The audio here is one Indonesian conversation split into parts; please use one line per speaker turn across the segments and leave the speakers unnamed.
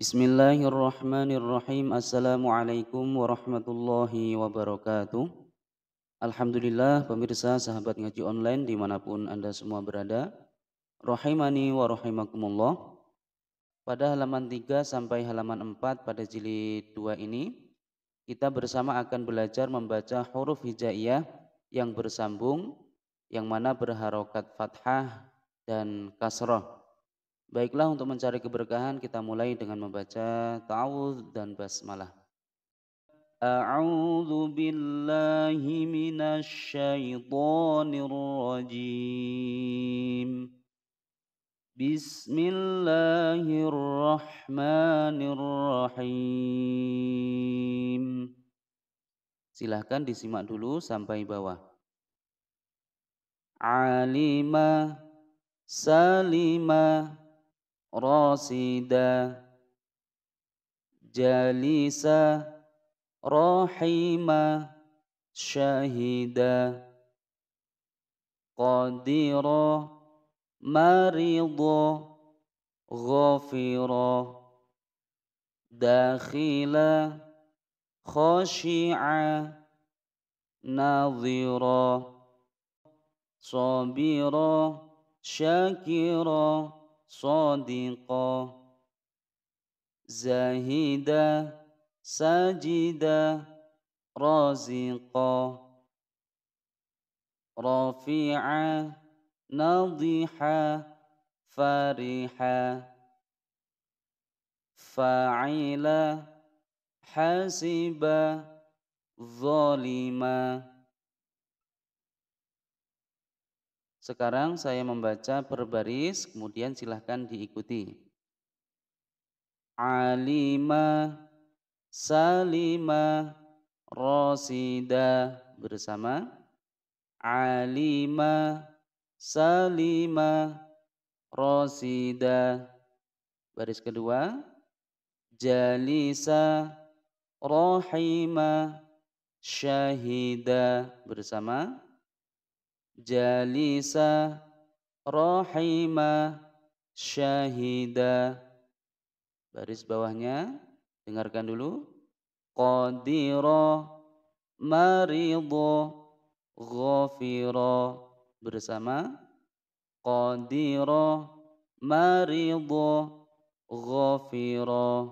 Bismillahirrahmanirrahim. Assalamualaikum warahmatullahi wabarakatuh. Alhamdulillah pemirsa sahabat ngaji online dimanapun Anda semua berada. Rahimani wa rahimakumullah. Pada halaman 3 sampai halaman 4 pada jilid 2 ini, kita bersama akan belajar membaca huruf hijaiyah yang bersambung, yang mana berharokat fathah dan kasroh. Baiklah untuk mencari keberkahan kita mulai dengan membaca ta'awudz dan basmalah. A'udzu billahi minasy syaithanir rajim. Bismillahirrahmanirrahim. Silahkan disimak dulu sampai bawah. Alima salima راصدا جالسا رحيما شاهدا قادرا مريضا غافرا داخلا خاشعا ناظرا صابرا شاكرا صادقا زاهدا ساجدا رازقا رافعا ناضحا فرحا فاعلا حاسبا ظالما Sekarang saya membaca per baris, kemudian silahkan diikuti. Alima, Salima, Rosida bersama. Alima, Salima, Rosida. Baris kedua. Jalisa, Rohima, Syahida bersama jalisa rahima syahida baris bawahnya dengarkan dulu qadira maridu ghafira bersama qadira maridu ghafira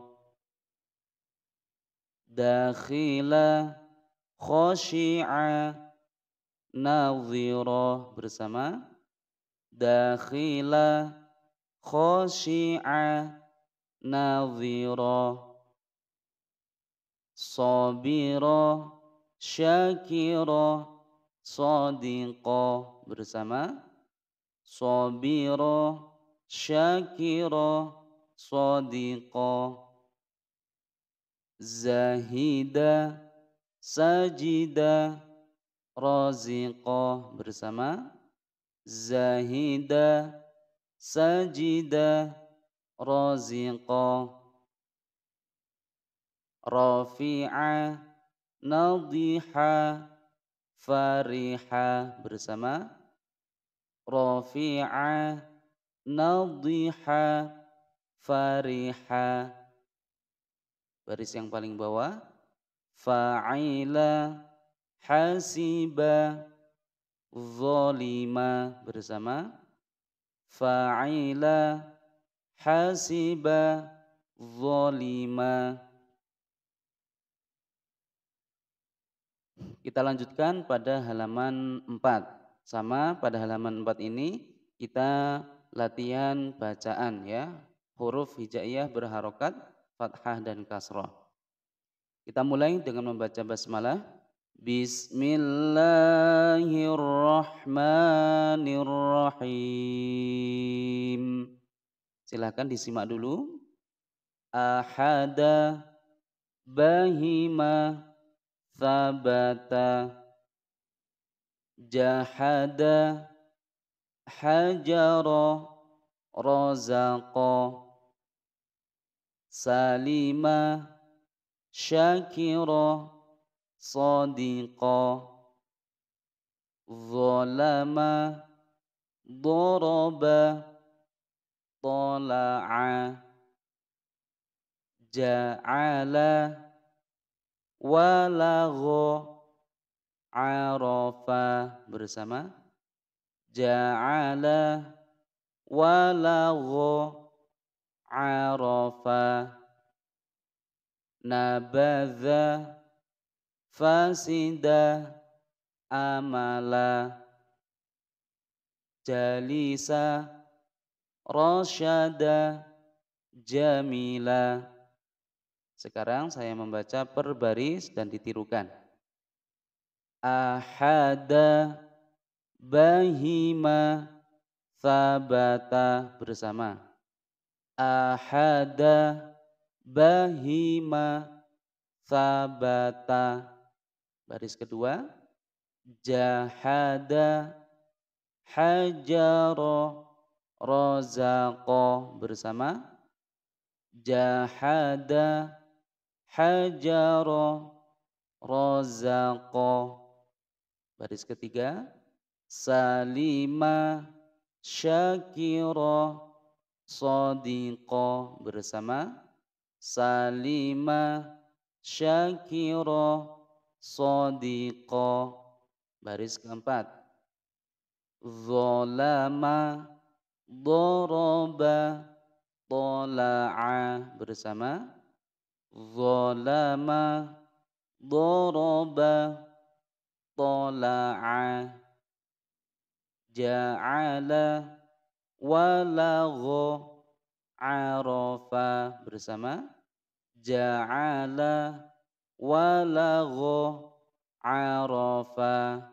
dakhila khashi'a nadhira bersama dakhila khashi'a Nazirah, sabira syakira sadiqa bersama sabira syakira sadiqa zahida sajida raziqah bersama zahida sajida raziqah rafi'a nadiha fariha bersama rafi'a nadiha fariha baris yang paling bawah fa'ila hasiba zalima bersama fa'ila hasiba zalima Kita lanjutkan pada halaman 4. Sama pada halaman 4 ini kita latihan bacaan ya. Huruf hijaiyah berharokat, fathah dan kasroh. Kita mulai dengan membaca basmalah. Bismillahirrahmanirrahim. Silahkan disimak dulu. Ahada bahima sabata jahada hajara razaqa salima syakira صدقا ظلم ضرب طلع جعل walagho arafa bersama ja'ala walagho arafa nabadha fasida amala jalisa rasyada jamila sekarang saya membaca per baris dan ditirukan ahada bahima sabata bersama ahada bahima sabata Baris kedua, jahada hajaro rozako bersama jahada hajaro rozako. baris ketiga salima syakiro sodiko bersama salima syakiro sadiqa baris keempat zolama doroba tola'a bersama zolama doroba tola'a ja'ala walagho arafa bersama ja'ala walagho arafa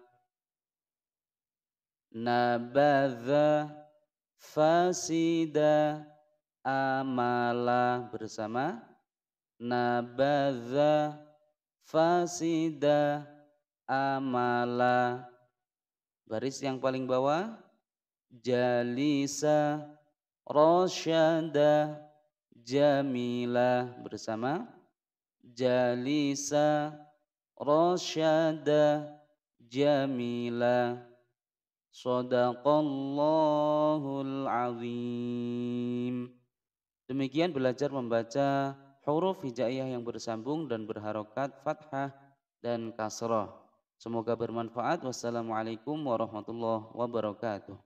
nabadha fasida amala bersama nabadha fasida amala baris yang paling bawah jalisa rosyada jamila bersama jalisa rasyada jamila sadaqallahul azim demikian belajar membaca huruf hijaiyah yang bersambung dan berharokat fathah dan kasrah semoga bermanfaat wassalamualaikum warahmatullahi wabarakatuh